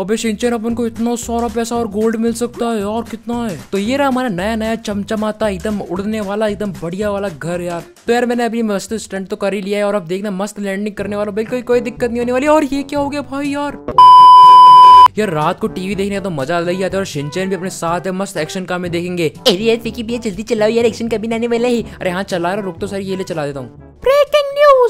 अबे सिंचन अपन को इतना सारा पैसा और गोल्ड मिल सकता है और कितना है तो ये रहा हमारा नया नया चमचमाता एकदम उड़ने वाला एकदम बढ़िया वाला घर यार तो यार मैंने अभी मस्त स्टंट तो कर ही लिया है और अब देखना मस्त लैंडिंग करने वाला बिल्कुल कोई दिक्कत नहीं होने वाली और ये क्या हो गया भाई यार यार रात को टीवी देखने का तो मजा अलग ही आता है और शिनचैन भी अपने साथ है मस्त एक्शन का में देखेंगे अरे यार फिकी भैया जल्दी चलाओ यार एक्शन कभी नहीं वाला ही अरे हाँ चला रहा रुक तो सर ये ले चला देता हूँ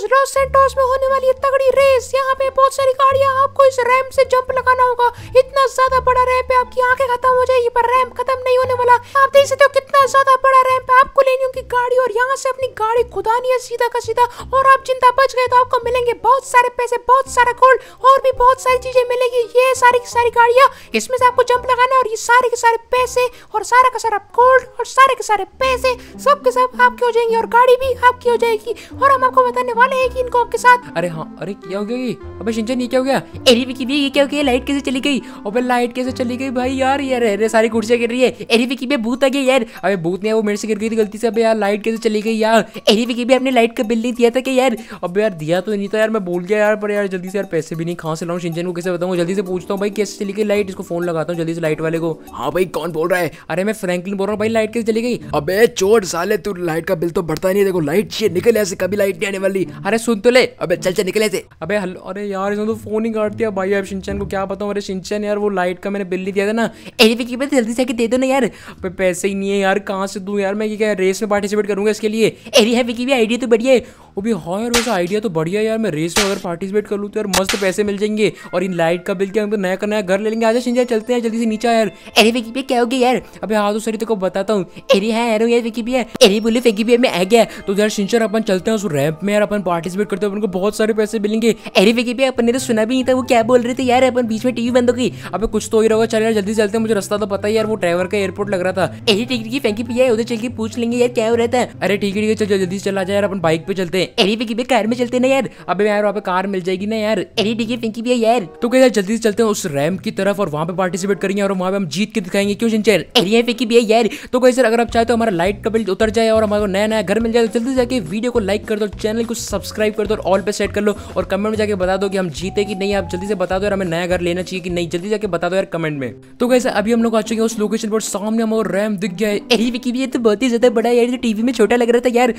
दोस्त लॉस सेंटोस में होने वाली तगड़ी रेस यहाँ पे बहुत सारी गाड़ियाँ आपको इस रैम से जंप लगाना होगा इतना ज्यादा बड़ा रैम्प है आपकी आंखें खत्म हो जाएगी पर रैम्प खत्म नहीं होने वाला आप देख सकते हो कितना ज्यादा बड़ा रैम्प है आपको लेनी होगी गाड़ी और यहाँ से अपनी गाड़ी खुदानी है सीधा का सीधा और आप जिंदा बच गए तो आपको मिलेंगे बहुत सारे पैसे बहुत सारा गोल्ड और भी बहुत सारी चीजें मिलेगी ये सारी की सारी गाड़ियाँ इसमें से आपको जंप लगाना है और ये सारे के सारे पैसे और सारा का सारा गोल्ड और सारे के सारे पैसे सब के सब आपके हो जाएंगे और गाड़ी भी आपकी हो जाएगी और हम आपको बताने वाले कौन है इनको आपके साथ अरे हाँ अरे क्या हो गया ये अबे शिंचन ये क्या हो गया अरे विकीबे ये क्या हो गया लाइट कैसे चली गई अबे लाइट कैसे चली गई भाई यार यार अरे सारी कुर्सियाँ गिर रही है एरी अरे भी भूत आ गया यार अबे भूत नहीं वो मेरे से गिर गई थी गलती से अबे यार लाइट कैसे चली गई यार एरी अरे भी अपने लाइट का बिल नहीं दिया था कि यार अब यार दिया तो नहीं था यार मैं बोल गया यार पर यार जल्दी से यार पैसे भी नहीं कहाँ से लाऊ सिंचन को कैसे बताऊँ जल्दी से पूछता हूँ भाई कैसे चली गई लाइट इसको फोन लगाता हूँ जल्दी से लाइट वाले को हाँ भाई कौन बोल रहा है अरे मैं फ्रैंकलिन बोल रहा हूँ भाई लाइट कैसे चली गई अबे चोट साले तू लाइट का बिल तो बढ़ता नहीं है देखो लाइट चाहिए निकल ऐसे कभी लाइट नहीं आने वाली अरे सुन तो ले अबे चल चल निकले से अबे हल अरे यार तो फोन ही काट दिया भाई अब सिंचन को क्या बताऊँ अरे सिंचन यार वो लाइट का मैंने बिल नहीं दिया था ना एनीवे की जल्दी से दे दो ना यार पैसे ही नहीं है यार कहाँ से दूँ यार मैं क्या रेस में पार्टिसिपेट करूँगा इसके लिए अरे है विकी भी आइडिया तो बढ़िया है वो भी हाँ यार वैसा आइडिया तो बढ़िया यार मैं रेस में अगर पार्टिसिपेट कर लूँ तो यार मस्त पैसे मिल जाएंगे और इन लाइट का बिल के हमको नया का नया घर ले लेंगे आजा शिंजा चलते हैं जल्दी से नीचे यार अरे विकी भैया क्या हो गया यार अभी हाँ तो सर तेको बताता हूँ अरे हाँ यार यार विकी भैया अरे बोले विकी भैया मैं आ गया तो यार शिंचर अपन चलते हैं उस रैप में यार अपन पार्टिसिपेट करते हैं अपन को बहुत सारे पैसे मिलेंगे अरे विकी भैया अपन ने तो सुना भी नहीं था वो क्या बोल रहे थे यार अपन बीच में टीवी बंद हो गई अब कुछ तो ही रहा चल यार जल्दी चलते हैं मुझे रास्ता तो पता है यार वो ड्राइवर का एयरपोर्ट लग रहा था अरे टिकट की फेंकी भैया उधर चल के पूछ लेंगे यार क्या हो रहा था अरे ठीक है ठीक है चल जल्दी चला जाए यार अपन बाइक पे चलते हैं कार में चलते ना यार अबे यार वहाँ पे कार मिल जाएगी ना यार एरी पिंकी भी है यार तो क्या जल्दी से चलते हैं उस रैम की तरफ और वहाँ पे पार्टिसिपेट करेंगे और वहाँ पे हम जीत के दिखाएंगे क्यों सिंचर एरिया पिंकी भी है यार तो सर अगर आप चाहे तो हमारा लाइट का बिल उतर जाए और हमारे नया नया घर मिल जाए तो जल्दी जाके वीडियो को लाइक कर दो चैनल को सब्सक्राइब कर दो और ऑल पे सेट कर लो और कमेंट में जाके बता दो कि हम जीते कि नहीं आप जल्दी से बता दो यार हमें नया घर लेना चाहिए कि नहीं जल्दी जाके बता दो यार कमेंट में तो कैसे अभी हम लोग आ चुके हैं उस लोकेशन पर सामने हमारा रैम दिख गया है एरी विकी भी है तो बहुत ही ज्यादा बड़ा यार टीवी तो में छोटा लग रहा था यार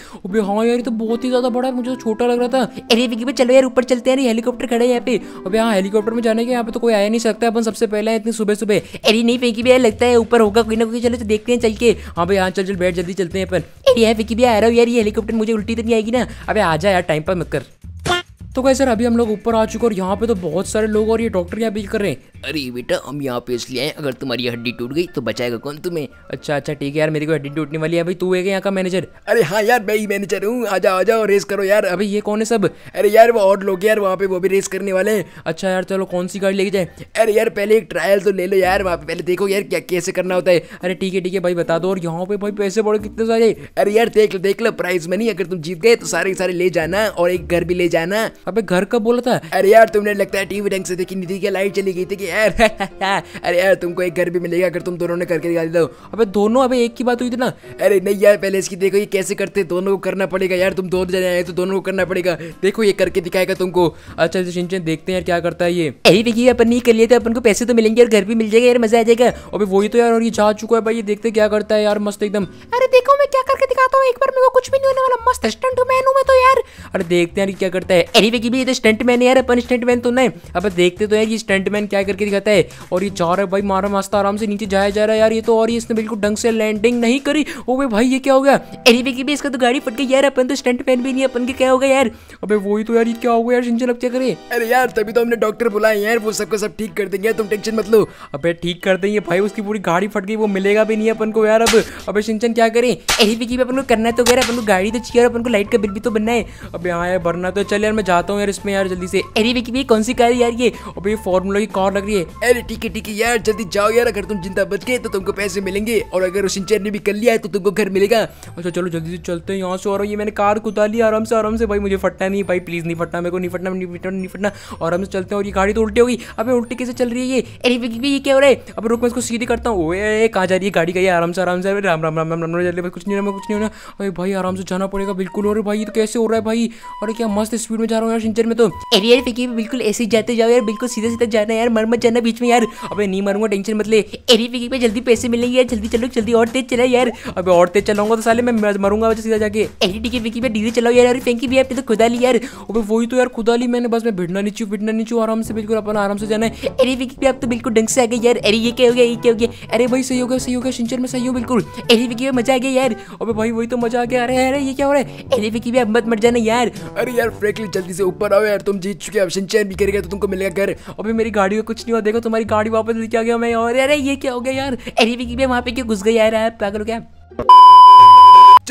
हाँ यार तो बहुत ही ज्यादा ज्यादा बड़ा है मुझे छोटा लग रहा था अरे विकी भाई चलो यार ऊपर चलते हैं हेलीकॉप्टर खड़े यहाँ पे अब यहाँ हेलीकॉप्टर में जाने के यहाँ पे तो कोई आया नहीं सकता अपन सबसे पहले इतनी सुबह सुबह अरे नहीं फेंकी भाई लगता है ऊपर होगा कोई ना कोई चलो तो देखते हैं चल के हाँ भाई यहाँ चल चल बैठ जल्दी चलते हैं अपन अरे यहाँ फेंकी भी आ रहा हूँ यार ये हेलीकॉप्टर मुझे उल्टी तो नहीं आएगी ना अब आ जा यार टाइम पर मत कर तो कैसे सर अभी हम लोग ऊपर आ चुके और यहाँ पे तो बहुत सारे लोग और ये डॉक्टर यहाँ पे कर रहे हैं अरे बेटा हम यहाँ पे इसलिए आए अगर तुम्हारी हड्डी टूट गई तो बचाएगा कौन तुम्हें अच्छा अच्छा ठीक है यार मेरी को हड्डी टूटने वाली है भाई तू है यहाँ का मैनेजर अरे हाँ यार मैं ही मैनेजर हूँ आ जाओ आ जाओ रेस करो यार अभी ये कौन है सब अरे यार वो और लोग यार वहाँ पे वो भी रेस करने वाले हैं अच्छा यार चलो कौन सी गाड़ी लेके जाए अरे यार पहले एक ट्रायल तो ले लो यार वहाँ पे पहले देखो यार क्या कैसे करना होता है अरे ठीक है ठीक है भाई बता दो और यहाँ पे भाई पैसे पड़े कितने सारे अरे यार देख लो देख लो प्राइज मनी अगर तुम जीत गए तो सारे सारे ले जाना और एक घर भी ले जाना अबे घर कब बोला था अरे यार तुमने लगता है टीवी ढंग से देखी नहीं थी लाइट चली गई थी यार अरे यार तुमको एक घर भी मिलेगा अगर तुम दोनों ने करके दिखा दो अबे दोनों अबे एक की बात हुई थी ना अरे नहीं यार पहले इसकी देखो ये कैसे करते दोनों को करना पड़ेगा यार तुम दोनों जाने आए तो दोनों को करना पड़ेगा देखो ये करके दिखाएगा तुमको अच्छा से देखते हैं यार क्या करता है ये अरे देखिए अपन नहीं कर लिए थे अपन को पैसे तो मिलेंगे यार घर भी मिल जाएगा यार मजा आ जाएगा अभी वही तो यार और ये जा चुका है भाई ये देखते क्या करता है यार मस्त एकदम अरे देखो मैं क्या करके दिखाता हूँ एक बार मेरे को कुछ भी नहीं होने वाला मस्त स्टंट मैन हूँ मैं तो यार अरे देखते हैं क्या करता है अरे देखिए भी ये तो स्टंट मैन यार अपन स्टंट मैन तो नहीं अब देखते तो यार ये स्टंट मैन क्या करके करके दिखाता है और ये जा रहा है भाई मारा मस्त आराम से नीचे जाया जा रहा है यार ये तो और ये इसने बिल्कुल ढंग से लैंडिंग नहीं करी ओ भाई भाई ये क्या हो गया अरे बेगी भी इसका तो गाड़ी फट गई यार अपन तो स्टंट फैन भी नहीं अपन के क्या हो गया यार अबे वही तो यार ये क्या हो गया यार सिंचन अब क्या करें अरे यार तभी तो हमने डॉक्टर बुलाए यार वो सबको सब ठीक कर देंगे तुम टेंशन मत लो अबे ठीक कर देंगे भाई उसकी पूरी गाड़ी फट गई वो मिलेगा भी नहीं अपन को यार अब अबे सिंचन क्या करें अरे बेगी भी अपन को करना तो गया अपन को गाड़ी तो चाहिए और अपन को लाइट का बिल भी तो बनना है अबे हां यार भरना तो चल यार मैं जाता हूं यार इसमें यार जल्दी से अरे बेगी भी कौन सी कार यार ये अबे ये फॉर्मूला की कार लग रही है अरे टीके टीके यार जल्दी जाओ यार अगर तुम जिंदा बच गए तो तुमको पैसे मिलेंगे और अगर उस सिंचर ने भी कर लिया है तो तुमको घर मिलेगा अच्छा चलो जल्दी से चलते हैं यहाँ से और ये मैंने कार कुदा ली आराम से आराम से भाई मुझे फटना नहीं भाई प्लीज नहीं फटना मेरे को नहीं फटना नहीं फटना आराम से चलते हैं और ये गाड़ी तो उल्टी होगी अबे उल्टी कैसे चल रही है ये अरे ये क्या हो रहा है अब रुक मैं इसको सीधी करता हूँ ओए कहाँ जा रही है गाड़ी गई आराम से आराम से राम राम राम राम राम जल्दी कुछ नहीं होना कुछ नहीं होना अरे भाई आराम से जाना पड़ेगा बिल्कुल और भाई तो कैसे हो रहा है भाई अरे क्या मस्त स्पीड में जा रहा हूँ यार सिंचर में तो अरे यार फिकी बिल्कुल ऐसे ही जाते जाओ यार बिल्कुल सीधे सीधे जाना यार मर मत चलना बीच में यार अबे नहीं मरूंगा टेंशन मत ले एरी विकी पे जल्दी पैसे मिलेंगे यार जल्दी चलो जल्दी और तेज चला यार अबे और तेज चलाऊंगा तो साले मैं मरूंगा वैसे सीधा जाके एरी टिकी विकी पे डीजे चलाओ यार अरे फेंकी भी है तो खुदा ली यार अबे वही तो यार खुदा ली मैंने बस मैं भिड़ना नहीं भिड़ना नहीं आराम से बिल्कुल अपना आराम से जाना है एरी विकी पे आप तो बिल्कुल ढंग से आ गए यार अरे ये क्या हो गया ये क्या हो गया अरे भाई सही हो गया सही हो गया सिंचर में सही हो बिल्कुल एरी विकी पे मजा आ गया यार अबे भाई वही तो मजा आ गया अरे अरे ये क्या हो रहा है एरी विकी पे अब मत मर जाना यार अरे यार फ्रेंकली जल्दी से ऊपर आओ यार तुम जीत चुके अब सिंचर भी करेगा तो तुमको मिलेगा घर अभी मेरी गाड़ी का कुछ उसके बाद देखो तुम्हारी गाड़ी वापस लेके आ गया मैं और अरे ये क्या हो गया यार अरे विकी e वहाँ पे क्यों घुस गई आ रहा है पागल हो गया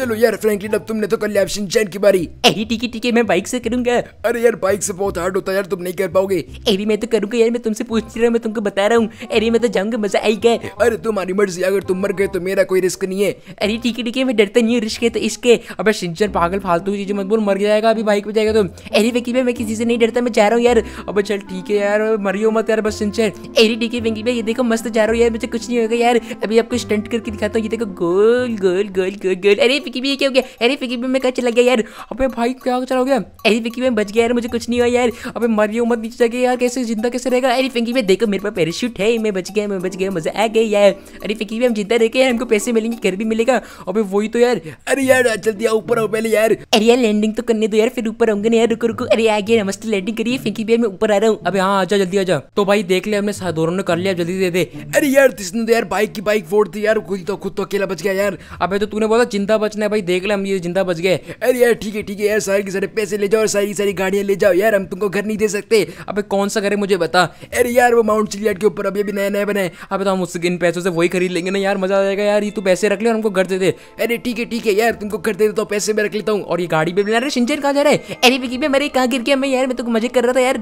चलो यार फ्रैंकलिन अब तुमने तो कर लिया ऑप्शन चैन की बारी अरे ठीक है ठीक है मैं बाइक से करूंगा अरे यार बाइक से बहुत हार्ड होता है यार तुम नहीं कर पाओगे अरे मैं तो करूंगा यार मैं तुमसे पूछ रहा हूँ मैं तुमको बता रहा हूँ अरे मैं तो जाऊंगा मजा आएगा अरे तुम्हारी मर्जी अगर तुम मर गए तो मेरा कोई रिस्क नहीं है अरे ठीक है ठीक है मैं डरता नहीं हूँ रिस्क है तो इसके अब सिंचन पागल फालतू चीजें मत बोल मर जाएगा अभी बाइक पे जाएगा तुम अरे वेकी भाई मैं किसी से नहीं डरता मैं जा रहा हूँ यार अब चल ठीक है यार मरियो मत यार बस सिंचन अरे ठीक है वेंकी भाई ये देखो मस्त जा रहा हूँ यार मुझे कुछ नहीं होगा यार अभी आपको स्टंट करके दिखाता हूँ ये देखो गोल गोल गोल गोल गोल अरे फिकी भी क्या हो गया अरे फिकी भी मैं कहा चला गया यार अबे भाई क्या चला गया अरे फिकी में बच गया यार मुझे कुछ नहीं हुआ यार अबे मरियो मत नीचे जाके यार कैसे जिंदा कैसे रहेगा अरे फिकी में देखो मेरे पास पैराशूट है मैं बच गया मैं बच गया मजा आ गया यार अरे फिकी में हम जिंदा रह यार हमको पैसे मिलेंगे घर भी मिलेगा अबे वही तो यार अरे यार जल्दी आओ ऊपर आओ पहले यार अरे यार लैंडिंग तो करने दो यार फिर ऊपर आऊंगा ना यार रुको रुको अरे आ गया नमस्ते लैंडिंग करिए फिकी भी मैं ऊपर आ रहा हूँ अबे हाँ आजा जल्दी आजा तो भाई देख ले हमने दोनों ने कर लिया जल्दी दे दे अरे यार किसने तो यार बाइक की बाइक फोड़ दी यार खुद तो खुद तो अकेला बच गया यार अबे तो तूने बोला जिंदा बचने उसने भाई देख लिया हम ये जिंदा बच गए अरे यार ठीक है ठीक है यार सारे के सारे पैसे ले जाओ और सारी सारी गाड़ियाँ ले जाओ यार हम तुमको घर नहीं दे सकते अब कौन सा घर है मुझे बता अरे यार वो माउंट चिलियाट के ऊपर अभी अभी नए नए बने अब तो हम उस इन पैसों से वही खरीद लेंगे ना यार मजा आ जाएगा यार ये तू तो पैसे रख ले और हमको घर दे दे अरे ठीक है ठीक है यार तुमको घर दे देता तो हूँ पैसे मैं रख लेता हूँ और ये गाड़ी भी ना रहे सिंचन कहाँ जा रहे अरे विकी मेरे कहाँ गिर गया मैं यार मैं तुमको मजे कर रहा था यार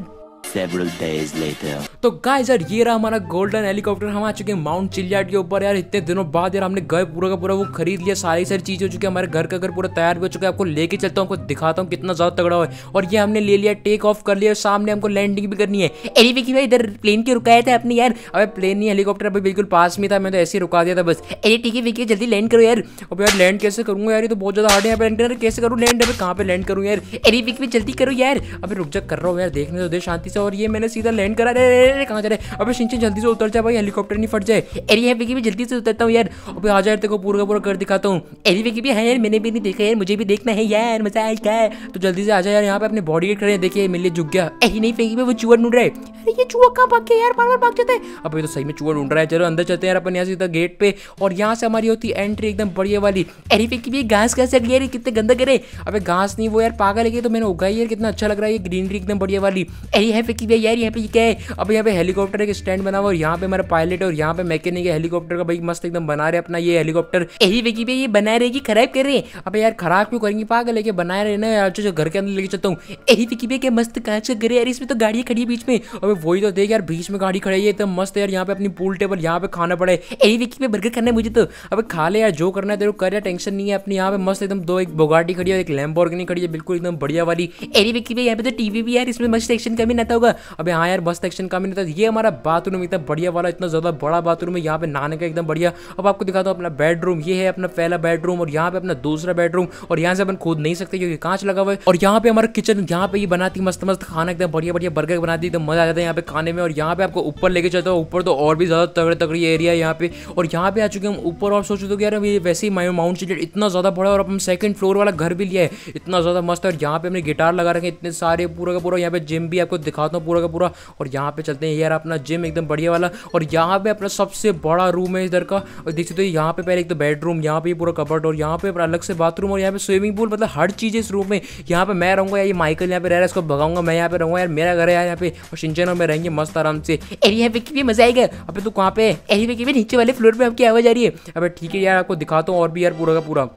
several days later. तो गाइस यार ये रहा हमारा गोल्डन हेलीकॉप्टर हम आ चुके हैं माउंट चिल्लाट के ऊपर यार इतने दिनों बाद यार हमने गए पूरा का पूरा वो खरीद लिया सारी सारी चीजें हो चुकी है हमारे घर का घर पूरा तैयार भी हो चुका है आपको लेके चलता हूँ आपको दिखाता हूँ कितना ज़्यादा तगड़ा है और ये हमने ले लिया टेक ऑफ कर लिया सामने हमको लैंडिंग भी करनी है एरी विकी भाई इधर प्लेन के रुकाया था अपने यार अब प्लेन नहीं हेलीकॉप्टर अभी बिल्कुल पास में था मैं तो ऐसे ही रुका दिया था बस अरे टीके है जल्दी लैंड करो यार अब यार लैंड कैसे करूँगा यार ये तो बहुत ज़्यादा हार्ड है लैंड कैसे करूँ लैंड कहाँ पर लैंड करूँ यार अरे भी जल्दी करो यार अभी रुक जा कर रहा हूँ यार देखने तो दे शांति से बचा तो और ये मैंने सीधा लैंड करा अरे कहाँ जा रहे अभी शिंचन जल्दी से उतर जाए भाई हेलीकॉप्टर नहीं फट जाए अरे यार भी जल्दी से उतरता हूँ यार अभी आ जाए तेरे को पूरा पूरा कर दिखाता हूँ अरे वे भी है यार मैंने भी नहीं देखा यार मुझे भी देखना है यार मजा आए क्या तो जल्दी से आ जाए यार यहाँ पे अपने बॉडी गेट करें देखिए मिले झुक गया अरे नहीं फेंकी वो चूहा ढूंढ रहे अरे ये चूहा कहाँ भाग गया यार बार बार भाग जाता है अबे तो सही में चूहा ढूंढ रहा है चलो अंदर चलते हैं यार अपन यहाँ से सीधा गेट पे और यहाँ से हमारी होती है एंट्री एकदम बढ़िया वाली अरे फेंकी भी घास कैसे अगली यार कितने गंदा करे अबे घास नहीं वो यार पागल है तो मैंने उगाई यार कितना अच्छा लग रहा है ये ग्रीनरी एकदम बढ़िया वाली अरे है फेंकी दिया यार यहाँ पे क्या है अब यहाँ पे हेलीकॉप्टर एक स्टैंड बना हुआ और यहाँ पे हमारा पायलट और यहाँ पे मैकेनिक हेलीकॉप्टर का भाई मस्त एकदम बना रहे अपना ये हेलीकॉप्टर यही फेंकी पे ये बनाए रहेगी खराब कर रहे हैं अब यार खराब क्यों करेंगे पागल लेके बनाए रहे ना अच्छा जो घर के अंदर लेके चलता हूँ यही फेंकी पे मस्त कहाँ से करे यार इसमें तो गाड़ी खड़ी है बीच में अब वही तो देख यार बीच में गाड़ी खड़ी है एकदम मस्त यार यहाँ पे अपनी पूल टेबल यहाँ पे खाना पड़े यही फेंकी पे बर्गर खाना है मुझे तो अब खा ले यार जो करना है तेरे कर यार टेंशन नहीं है अपने यहाँ पे मस्त एकदम दो एक बोगाटी खड़ी है एक लैम्बोर्गिनी खड़ी है बिल्कुल एकदम बढ़िया वाली एरी फेंकी पे यहाँ पे तो टीवी भी यार इसमें मस्त एक्शन कमी ना होगा अबे हाँ यार बस सेक्शन का भी नहीं था ये हमारा बाथरूम इतना बढ़िया वाला इतना ज़्यादा बड़ा बाथरूम है यहाँ पे नहाने का एकदम बढ़िया अब आपको दिखा दो अपना बेडरूम ये है अपना पहला बेडरूम और यहाँ पे अपना दूसरा बेडरूम और यहाँ से अपन खोद नहीं सकते क्योंकि कांच लगा हुआ है और यहाँ पे हमारा किचन यहाँ पे ही बनाती मस्त मस्त खाना एकदम बढ़िया बढ़िया बर्गर बनाती एकदम मजा आता है यहाँ पे खाने में और यहाँ पे आपको ऊपर लेके चलता हूँ ऊपर तो और भी ज़्यादा तगड़े तगड़ी एरिया है यहाँ पे और यहाँ पे आ चुके हम ऊपर और सोचो तो यार ये वैसे ही माउंट सीटेड इतना ज़्यादा बड़ा और अपन सेकंड फ्लोर वाला घर भी लिया है इतना ज़्यादा मस्त है और यहाँ पे हमने गिटार लगा रखे इतने सारे पूरा का पूरा यहाँ पे जिम भी आपको दिखा दिखाता हूँ पूरा का पूरा और यहाँ पे चलते हैं यार अपना जिम एकदम बढ़िया वाला और यहाँ पे अपना सबसे बड़ा रूम है इधर का और देख सकते हो यहाँ पे पहले एक तो बेडरूम यहाँ पे पूरा कपट और यहाँ पे अलग से बाथरूम और यहाँ पे स्विमिंग पूल मतलब हर चीज़ इस रूम में यहाँ पे मैं रहूँगा ये माइकल यहाँ पे रह रहा है इसको भगाऊंगा मैं यहाँ पे रहूँगा यार मेरा घर है यहाँ पे और सिंचन में रहेंगे मस्त आराम से एरिया पे भी मजा आएगा अभी तो कहाँ पे एरिया पे नीचे वाले फ्लोर पर आपकी आवाज़ आ रही है अबे ठीक है यार आपको दिखाता हूँ और भी यार पूरा का पूरा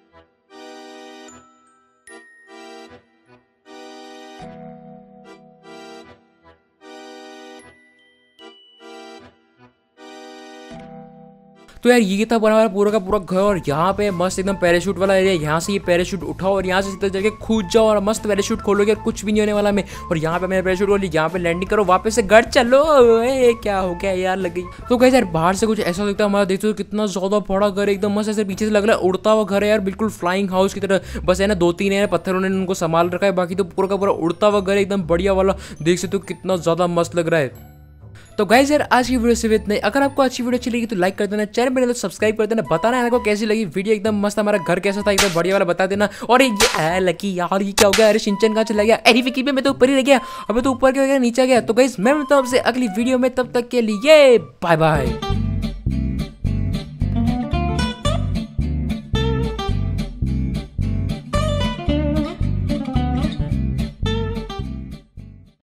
तो यार ये था बना हुआ पूरा का पूरा घर और यहाँ पे मस्त एकदम पैराशूट वाला एरिया यहाँ से ये पैराशूट उठाओ और यहाँ से सीधा जाके कूद जाओ और मस्त पैराशूट खोलोगे कुछ भी नहीं होने वाला मैं और यहाँ पे मैंने पैराशूट खोली यहाँ पे लैंडिंग करो वापस से घर चलो ए, क्या हो गया यार लग गई तो कहीं यार बाहर से कुछ ऐसा लगता है हमारा देखते हो कितना ज्यादा बड़ा घर एकदम मस्त ऐसे पीछे से लग रहा है उड़ता हुआ घर है यार बिल्कुल फ्लाइंग हाउस की तरह बस है ना दो तीन है पत्थरों ने उनको संभाल रखा है बाकी तो पूरा का पूरा उड़ता हुआ घर एकदम बढ़िया वाला देख सकते हो कितना ज्यादा मस्त लग रहा है तो गाइज यार आज की वीडियो सिर्फ इतना अगर आपको अच्छी वीडियो अच्छी लगी तो लाइक कर देना चैनल पर सब्सक्राइब कर देना बताना है कैसी लगी वीडियो एकदम मस्त हमारा घर कैसा था एकदम बढ़िया वाला बता देना और ये लकी यार ये क्या हो गया अरे सिंचन कहाँ चला गया अरे विकी में मैं तो ऊपर ही रह गया अबे तो ऊपर के नीचे गया तो गाइज मैं मिलता हूँ आपसे अगली वीडियो में तब तक के लिए बाय बाय